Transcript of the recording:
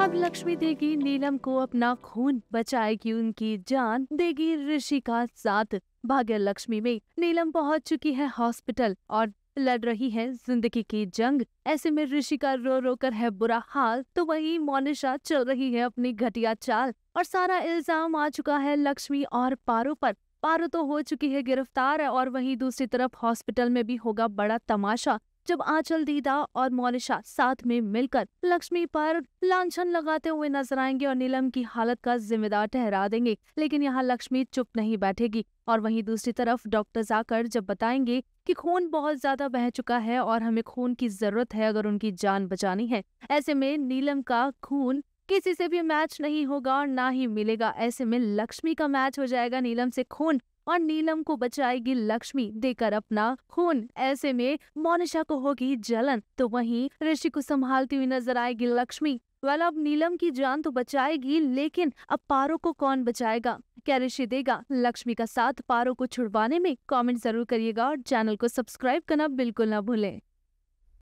अब लक्ष्मी देगी नीलम को अपना खून बचाएगी उनकी जान देगी ऋषि का साथ भाग्य लक्ष्मी में नीलम पहुंच चुकी है हॉस्पिटल और लड़ रही है जिंदगी की जंग ऐसे में ऋषि का रो रो कर है बुरा हाल तो वही मोनिशा चल रही है अपनी घटिया चाल और सारा इल्जाम आ चुका है लक्ष्मी और पारो पर पारो तो हो चुकी है गिरफ्तार और वहीं दूसरी तरफ हॉस्पिटल में भी होगा बड़ा तमाशा जब आंचल दीदा और मोनिशा साथ में मिलकर लक्ष्मी पर लांछन लगाते हुए नजर आएंगे और नीलम की हालत का जिम्मेदार ठहरा देंगे लेकिन यहाँ लक्ष्मी चुप नहीं बैठेगी और वहीं दूसरी तरफ डॉक्टर जाकर जब बताएंगे कि खून बहुत ज्यादा बह चुका है और हमें खून की जरूरत है अगर उनकी जान बचानी है ऐसे में नीलम का खून किसी से भी मैच नहीं होगा और ना ही मिलेगा ऐसे में लक्ष्मी का मैच हो जाएगा नीलम से खून और नीलम को बचाएगी लक्ष्मी देकर अपना खून ऐसे में मोनिशा को होगी जलन तो वहीं ऋषि को संभालती हुई नजर आएगी लक्ष्मी वाला अब नीलम की जान तो बचाएगी लेकिन अब पारो को कौन बचाएगा क्या ऋषि देगा लक्ष्मी का साथ पारो को छुड़वाने में कमेंट जरूर करिएगा और चैनल को सब्सक्राइब करना बिल्कुल ना भूलें